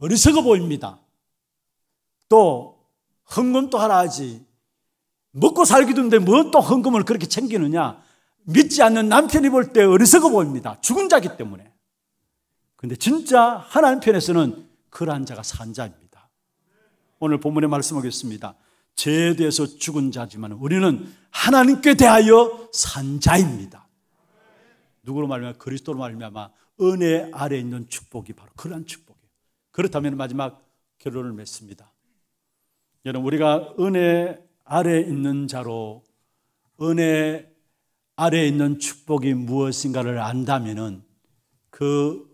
어리석어 보입니다. 또 헌금도 하라 하지. 먹고 살기도 힘데 뭐또 헌금을 그렇게 챙기느냐? 믿지 않는 남편이 볼 때 어리석어 보입니다. 죽은 자기 때문에. 근데 진짜 하나님 편에서는 그러한 자가 산 자입니다. 오늘 본문에 말씀하겠습니다. 죄에 대해서 죽은 자지만 우리는 하나님께 대하여 산 자입니다. 누구로 말미암 그리스도로 말미암 은혜 아래 있는 축복이 바로 그러 축복이에요. 그렇다면 마지막 결론을 맺습니다. 여러분 우리가 은혜 아래 있는 자로 은혜 아래 있는 축복이 무엇인가를 안다면그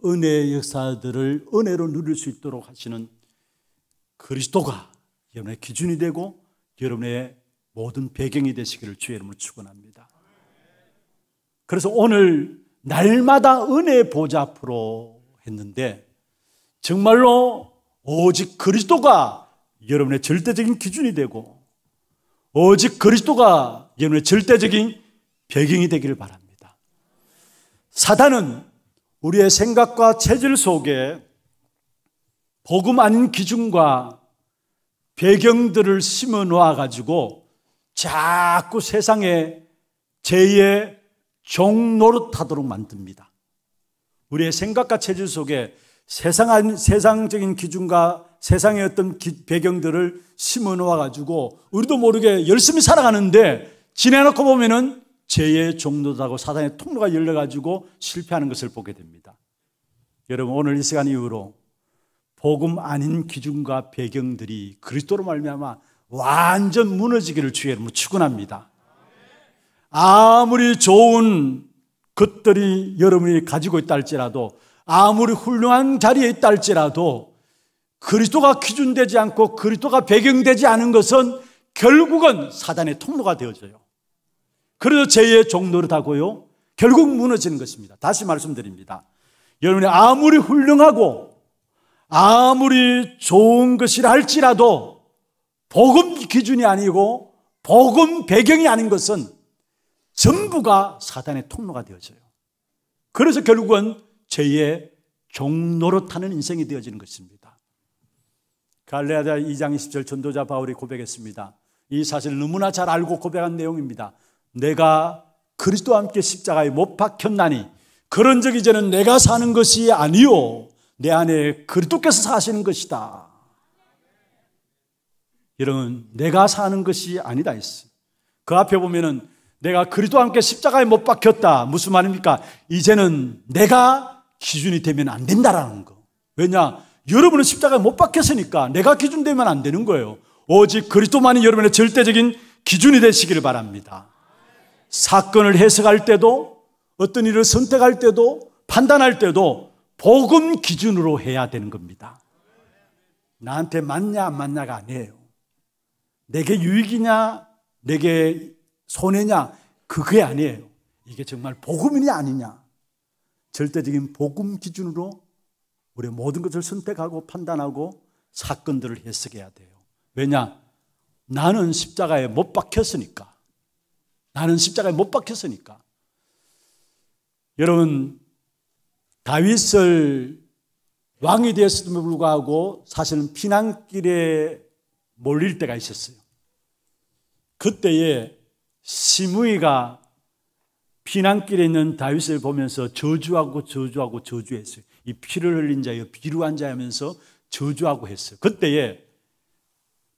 은혜의 역사들을 은혜로 누릴 수 있도록 하시는 그리스도가 여러분의 기준이 되고 여러분의 모든 배경이 되시기를 주의 이름으로 축원합니다. 그래서 오늘 날마다 은혜 보좌 앞으로 했는데 정말로 오직 그리스도가 여러분의 절대적인 기준이 되고 오직 그리스도가 여러분의 절대적인 배경이 되기를 바랍니다. 사단은 우리의 생각과 체질 속에 복음 아닌 기준과 배경들을 심어 놓아 가지고 자꾸 세상에 죄의 종 노릇하도록 만듭니다. 우리의 생각과 체질 속에 세상, 세상적인 기준과 세상의 어떤 기, 배경들을 심어 놓아가지고 우리도 모르게 열심히 살아가는데 지내놓고 보면은 죄의 종노다고 사단의 통로가 열려가지고 실패하는 것을 보게 됩니다. 여러분 오늘 이 시간 이후로 복음 아닌 기준과 배경들이 그리스도로 말미암아 완전 무너지기를 주의 이름으로 축원합니다. 아무리 좋은 것들이 여러분이 가지고 있다 할지라도 아무리 훌륭한 자리에 있다 할지라도 그리스도가 기준되지 않고 그리스도가 배경되지 않은 것은 결국은 사단의 통로가 되어져요. 그래서 죄의 종로를 하고요. 결국 무너지는 것입니다. 다시 말씀드립니다. 여러분이 아무리 훌륭하고 아무리 좋은 것이라 할지라도 복음 기준이 아니고 복음 배경이 아닌 것은 전부가 사단의 통로가 되어져요. 그래서 결국은 죄의 종로로 타는 인생이 되어지는 것입니다. 갈레아자 2장 20절 전도자 바울이 고백했습니다. 이 사실 너무나 잘 알고 고백한 내용입니다. 내가 그리스도와 함께 십자가에 못 박혔나니 그런 적 이제는 내가 사는 것이 아니요 내 안에 그리스도께서 사시는 것이다. 여러분, 내가 사는 것이 아니다 했어그 앞에 보면은 내가 그리도 함께 십자가에 못 박혔다. 무슨 말입니까? 이제는 내가 기준이 되면 안 된다라는 거. 왜냐? 여러분은 십자가에 못 박혔으니까 내가 기준 되면 안 되는 거예요. 오직 그리스도만이 여러분의 절대적인 기준이 되시기를 바랍니다. 사건을 해석할 때도 어떤 일을 선택할 때도 판단할 때도 복음 기준으로 해야 되는 겁니다. 나한테 맞냐 안 맞냐가 아니에요. 내게 유익이냐, 내게 손해냐, 그게 아니에요. 이게 정말 복음이 아니냐. 절대적인 복음 기준으로 우리 모든 것을 선택하고 판단하고 사건들을 해석해야 돼요. 왜냐? 나는 십자가에 못 박혔으니까. 나는 십자가에 못 박혔으니까. 여러분, 다윗을 왕이 되었음에도 불구하고 사실은 피난길에 몰릴 때가 있었어요. 그때에 시므이가 피난길에 있는 다윗을 보면서 저주하고 저주하고 저주했어요. 이 피를 흘린 자여 비루한 자하면서 저주하고 했어요. 그때에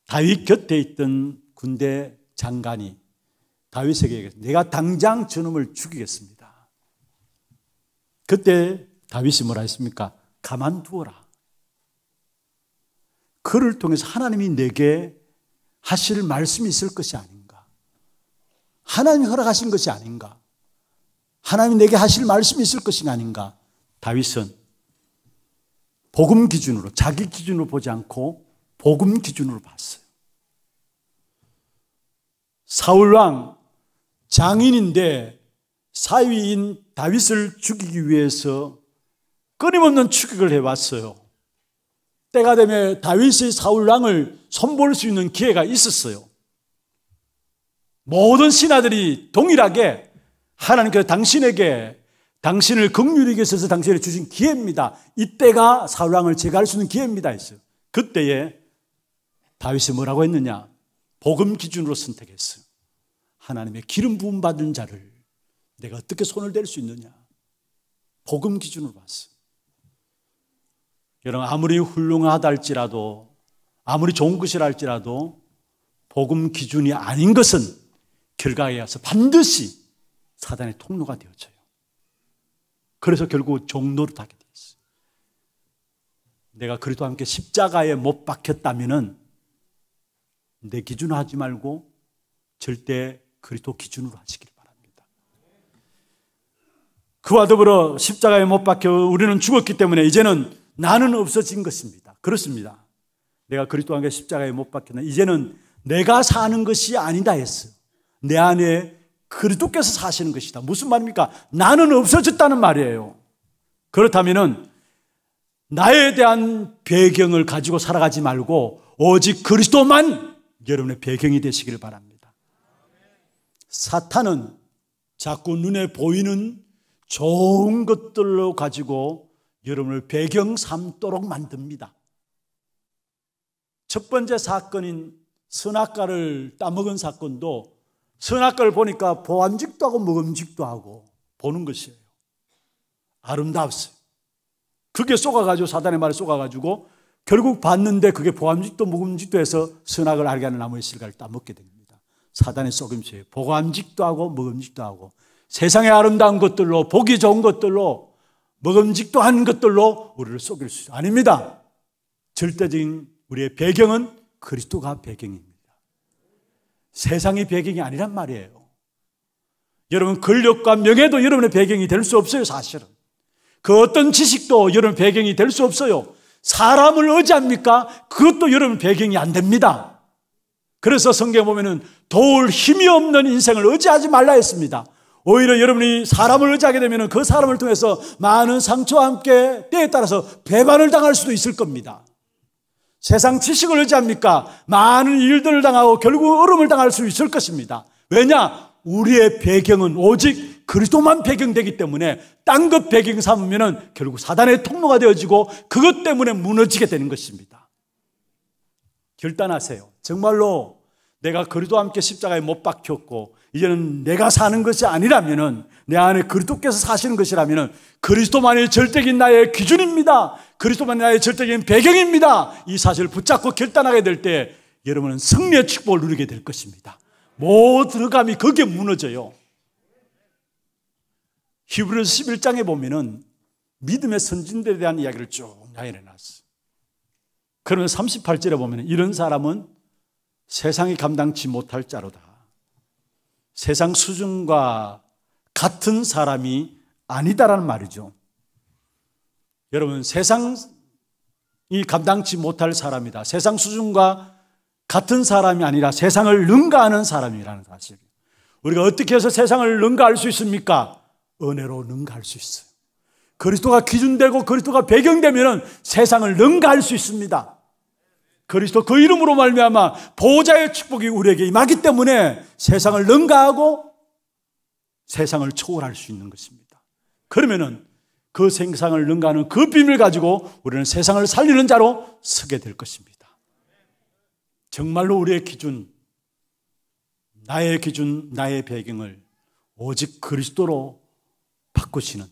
다윗 곁에 있던 군대 장관이 다윗에게 내가 당장 저놈을 죽이겠습니다. 그때 다윗이 뭐라 했습니까? 가만두어라. 그를 통해서 하나님이 내게 하실 말씀이 있을 것이 아니에요. 하나님이 허락하신 것이 아닌가? 하나님이 내게 하실 말씀이 있을 것이 아닌가? 다윗은 복음 기준으로 자기 기준으로 보지 않고 복음 기준으로 봤어요. 사울 왕 장인인데 사위인 다윗을 죽이기 위해서 끊임없는 추격을 해왔어요. 때가 되면 다윗의 사울 왕을 손볼 수 있는 기회가 있었어요. 모든 신하들이 동일하게 하나님께서 당신에게 당신을 극률이 계셔서 당신에게 주신 기회입니다. 이때가 사울왕을 제거할 수 있는 기회입니다. 했어요. 그때에 다윗이 뭐라고 했느냐? 복음 기준으로 선택했어요. 하나님의 기름 부음 받은 자를 내가 어떻게 손을 댈 수 있느냐? 복음 기준으로 봤어요. 여러분 아무리 훌륭하다 할지라도 아무리 좋은 것이라 할지라도 복음 기준이 아닌 것은 결과에 의해서 반드시 사단의 통로가 되어져요. 그래서 결국 종로를 하게 되었어요. 내가 그리스도와 함께 십자가에 못 박혔다면은 내 기준으로 하지 말고 절대 그리스도 기준으로 하시길 바랍니다. 그와 더불어 십자가에 못 박혀 우리는 죽었기 때문에 이제는 나는 없어진 것입니다. 그렇습니다. 내가 그리스도와 함께 십자가에 못 박혔나 이제는 내가 사는 것이 아니다 했어요. 내 안에 그리스도께서 사시는 것이다. 무슨 말입니까? 나는 없어졌다는 말이에요. 그렇다면은 나에 대한 배경을 가지고 살아가지 말고 오직 그리스도만 여러분의 배경이 되시기를 바랍니다. 사탄은 자꾸 눈에 보이는 좋은 것들로 가지고 여러분을 배경 삼도록 만듭니다. 첫 번째 사건인 선악과를 따먹은 사건도 선악과를 보니까 보완직도 하고 먹음직도 하고 보는 것이에요. 아름답어요. 그게 속아가지고 사단의 말에 속아가지고 결국 봤는데 그게 보암직도 먹음직도 해서 선악을 알게 하는 나무의 실과를 따먹게 됩니다. 사단의 속임수에 보암직도 하고 먹음직도 하고 세상의 아름다운 것들로 보기 좋은 것들로 먹음직도 한 것들로 우리를 속일 수 아닙니다. 절대적인 우리의 배경은 그리스도가 배경입니다. 세상의 배경이 아니란 말이에요. 여러분, 권력과 명예도 여러분의 배경이 될 수 없어요, 사실은. 그 어떤 지식도 여러분 배경이 될 수 없어요. 사람을 의지합니까? 그것도 여러분 배경이 안 됩니다. 그래서 성경 보면은 도울 힘이 없는 인생을 의지하지 말라 했습니다. 오히려 여러분이 사람을 의지하게 되면 그 사람을 통해서 많은 상처와 함께 때에 따라서 배반을 당할 수도 있을 겁니다. 세상 지식을 의지합니까? 많은 일들을 당하고 결국 얼음을 당할 수 있을 것입니다. 왜냐? 우리의 배경은 오직 그리스도만 배경되기 때문에 딴 것 배경 삼으면 결국 사단의 통로가 되어지고 그것 때문에 무너지게 되는 것입니다. 결단하세요. 정말로 내가 그리스도와 함께 십자가에 못 박혔고 이제는 내가 사는 것이 아니라면내 안에 그리스도께서 사시는 것이라면 그리스도만이 절대적인 나의 기준입니다. 그리스도만이 나의 절대적인 배경입니다. 이 사실을 붙잡고 결단하게 될 때 여러분은 승리의 축복을 누리게 될 것입니다. 모든 흑암이 거기에 무너져요. 히브리서 11장에 보면은 믿음의 선진들에 대한 이야기를 쭉 나열해 놨어. 그러면 38절에 보면 이런 사람은 세상이 감당치 못할 자로다. 세상 수준과 같은 사람이 아니다라는 말이죠. 여러분, 세상이 감당치 못할 사람이다. 세상 수준과 같은 사람이 아니라 세상을 능가하는 사람이라는 사실. 우리가 어떻게 해서 세상을 능가할 수 있습니까? 은혜로 능가할 수 있어요. 그리스도가 기준되고 그리스도가 배경되면 세상을 능가할 수 있습니다. 그리스도 그 이름으로 말미암아 보호자의 축복이 우리에게 임하기 때문에 세상을 능가하고 세상을 초월할 수 있는 것입니다. 그러면은 그 생상을 능가하는 그 비밀 가지고 우리는 세상을 살리는 자로 서게 될 것입니다. 정말로 우리의 기준, 나의 기준, 나의 배경을 오직 그리스도로 바꾸시는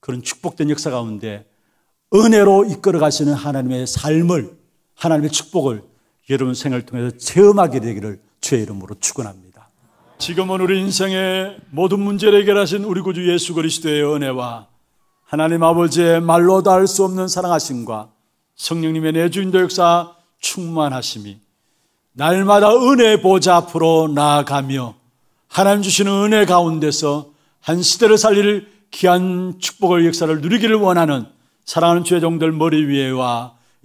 그런 축복된 역사 가운데 은혜로 이끌어 가시는 하나님의 삶을 하나님의 축복을 여러분 생을 통해서 체험하게 되기를 주의 이름으로 축원합니다. 지금은 우리 인생의 모든 문제를 해결하신 우리 구주 예수 그리스도의 은혜와 하나님 아버지의 말로 닿을 수 없는 사랑하심과 성령님의 내주인도 역사 충만하심이 날마다 은혜 보좌 앞으로 나아가며 하나님 주시는 은혜 가운데서 한 시대를 살릴 귀한 축복을 역사를 누리기를 원하는 사랑하는 죄종들 머리 위에와